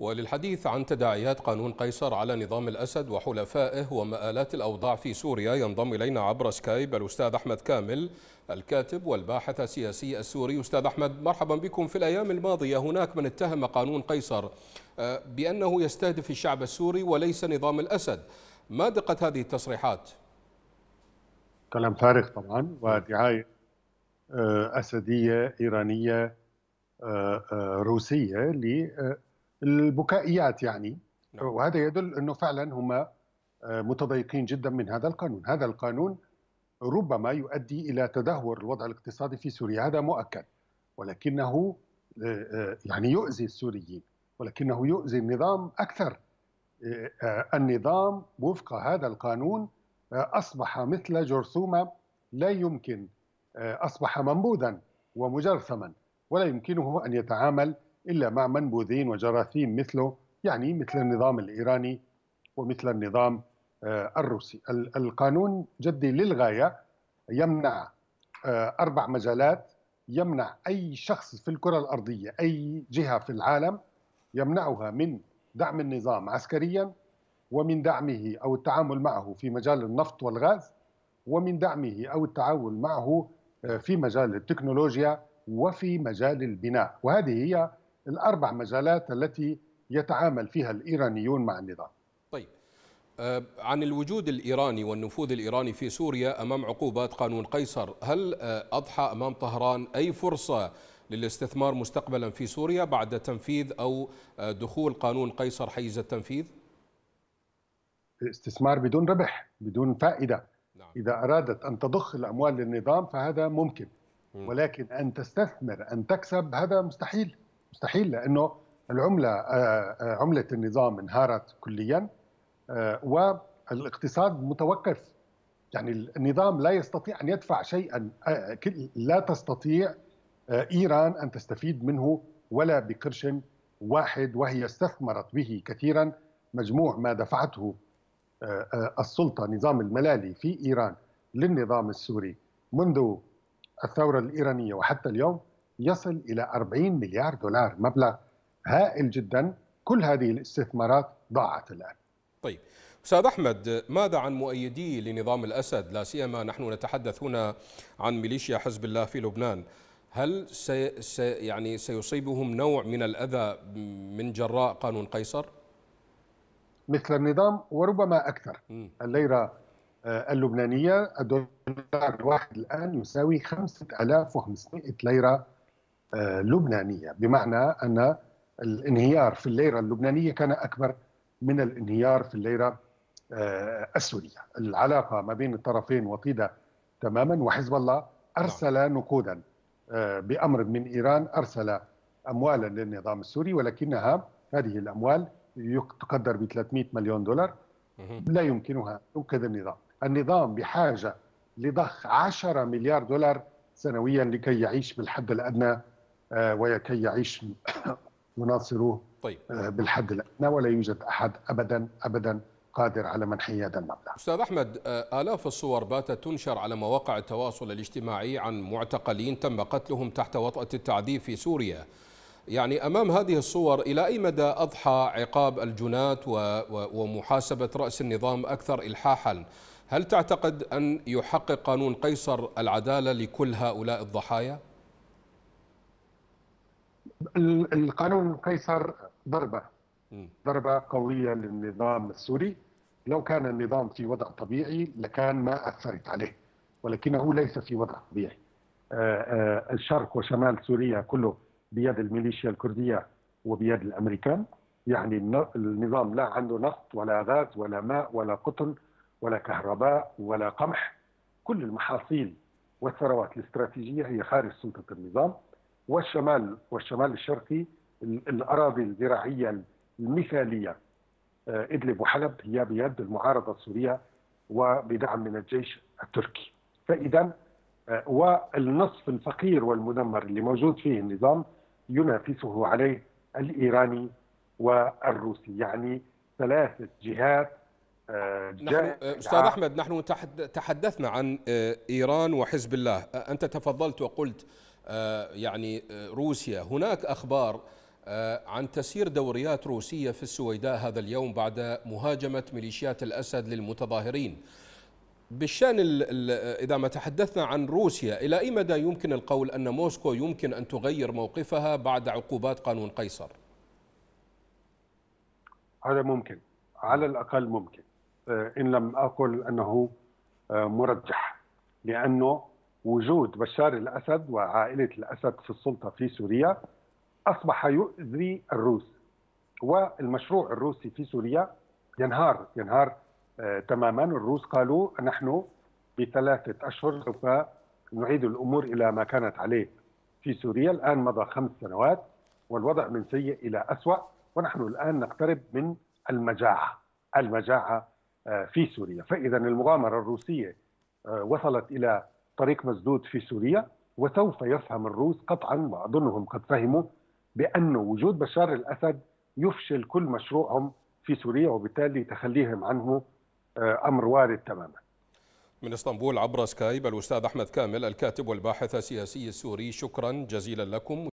وللحديث عن تداعيات قانون قيصر على نظام الأسد وحلفائه ومآلات الأوضاع في سوريا ينضم إلينا عبر سكايب الأستاذ أحمد كامل الكاتب والباحث السياسي السوري أستاذ أحمد مرحبا بكم في الأيام الماضية هناك من اتهم قانون قيصر آه، بأنه يستهدف الشعب السوري وليس نظام الأسد ما دقة هذه التصريحات؟ كلام فارغ طبعا ودعاية آه، أسدية إيرانية آه، روسية البكائيات يعني نعم. وهذا يدل انه فعلا هم آه، متضايقين جدا من هذا القانون، هذا القانون ربما يؤدي الى تدهور الوضع الاقتصادي في سوريا هذا مؤكد ولكنه آه، آه، يعني يؤذي السوريين ولكنه يؤذي النظام اكثر النظام وفق هذا القانون اصبح مثل جرثومه لا يمكن اصبح منبوذا ومجرثما ولا يمكنه ان يتعامل إلا مع منبوذين وجراثيم مثله يعني مثل النظام الإيراني ومثل النظام آه، الروسي القانون جدي للغاية يمنع آه، أربع مجالات يمنع أي شخص في الكرة الأرضية أي جهة في العالم يمنعها من دعم النظام عسكريا ومن دعمه أو التعامل معه في مجال النفط والغاز ومن دعمه أو التعاون معه آه، في مجال التكنولوجيا وفي مجال البناء وهذه هي الأربع مجالات التي يتعامل فيها الإيرانيون مع النظام طيب آه، عن الوجود الإيراني والنفوذ الإيراني في سوريا أمام عقوبات قانون قيصر هل آه، أضحى أمام طهران أي فرصة للاستثمار مستقبلا في سوريا بعد تنفيذ أو آه، دخول قانون قيصر حيز التنفيذ؟ استثمار بدون ربح بدون فائدة نعم. إذا أرادت أن تضخ الأموال للنظام فهذا ممكن ولكن أن تستثمر أن تكسب هذا مستحيل مستحيل لانه العمله آه، آه، عمله النظام انهارت كليا آه، والاقتصاد متوقف يعني النظام لا يستطيع ان يدفع شيئا لا تستطيع ايران ان تستفيد منه ولا بقرش واحد وهي استثمرت به كثيرا مجموع ما دفعته السلطه نظام الملالي في ايران للنظام السوري منذ الثوره الايرانيه وحتى اليوم يصل إلى 40 مليار دولار مبلغ هائل جدا كل هذه الاستثمارات ضاعت الآن طيب أستاذ أحمد ماذا عن مؤيدي لنظام الأسد لا سيما نحن نتحدث هنا عن ميليشيا حزب الله في لبنان هل سي سي يعني سيصيبهم نوع من الأذى من جراء قانون قيصر؟ مثل النظام وربما أكثر الليرة آه، اللبنانية الدولار الواحد الآن يساوي 5500 ليرة آه، لبنانيه بمعنى ان الانهيار في الليره اللبنانيه كان اكبر من الانهيار في الليره آه، السوريه العلاقه ما بين الطرفين وطيده تماما وحزب الله ارسل نعم. نقودا آه، بامر من ايران ارسل اموالا للنظام السوري ولكنها هذه الاموال تقدر ب 300 مليون دولار لا يمكنها تنقذ النظام النظام بحاجه لضخ 10 مليار دولار سنويا لكي يعيش بالحد الادنى آه، وكي يعيش مناصروه طيب. آه، بالحد الادنى ولا يوجد احد ابدا ابدا قادر على منح هذا المبلغ. استاذ احمد آه، الاف الصور باتت تنشر على مواقع التواصل الاجتماعي عن معتقلين تم قتلهم تحت وطأة التعذيب في سوريا. يعني امام هذه الصور الى اي مدى اضحى عقاب الجنات ومحاسبه راس النظام اكثر الحاحا؟ هل تعتقد ان يحقق قانون قيصر العداله لكل هؤلاء الضحايا؟ القانون قيصر ضربه ضربه قويه للنظام السوري لو كان النظام في وضع طبيعي لكان ما اثرت عليه ولكنه ليس في وضع طبيعي آه، آه، الشرق وشمال سوريا كله بيد الميليشيا الكرديه وبيد الامريكان يعني النظام لا عنده نفط ولا غاز ولا ماء ولا قطن ولا كهرباء ولا قمح كل المحاصيل والثروات الاستراتيجيه هي خارج سلطه النظام والشمال والشمال الشرقي الاراضي الزراعيه المثاليه آه، ادلب وحلب هي بيد المعارضه السوريه وبدعم من الجيش التركي. فاذا آه، والنصف الفقير والمدمر اللي موجود فيه النظام ينافسه عليه الايراني والروسي، يعني ثلاثه جهات آه، نحن استاذ احمد نحن تحدثنا عن ايران وحزب الله، انت تفضلت وقلت آه، يعني آه، روسيا هناك أخبار آه، عن تسيير دوريات روسية في السويداء هذا اليوم بعد مهاجمة ميليشيات الأسد للمتظاهرين بالشان ال ال إذا ما تحدثنا عن روسيا إلى أي مدى يمكن القول أن موسكو يمكن أن تغير موقفها بعد عقوبات قانون قيصر هذا ممكن على الأقل ممكن إن لم أقل أنه مرجح لأنه وجود بشار الاسد وعائله الاسد في السلطه في سوريا اصبح يؤذي الروس والمشروع الروسي في سوريا ينهار ينهار آه تماما الروس قالوا نحن بثلاثه اشهر سوف نعيد الامور الى ما كانت عليه في سوريا الان مضى خمس سنوات والوضع من سيء الى اسوا ونحن الان نقترب من المجاعه المجاعه آه، في سوريا فاذا المغامره الروسيه آه، وصلت الى طريق مسدود في سوريا وسوف يفهم الروس قطعا واظنهم قد فهموا بأن وجود بشار الأسد يفشل كل مشروعهم في سوريا وبالتالي تخليهم عنه آه، أمر وارد تماما من اسطنبول عبر سكايب الأستاذ أحمد كامل الكاتب والباحث السياسي السوري شكرا جزيلا لكم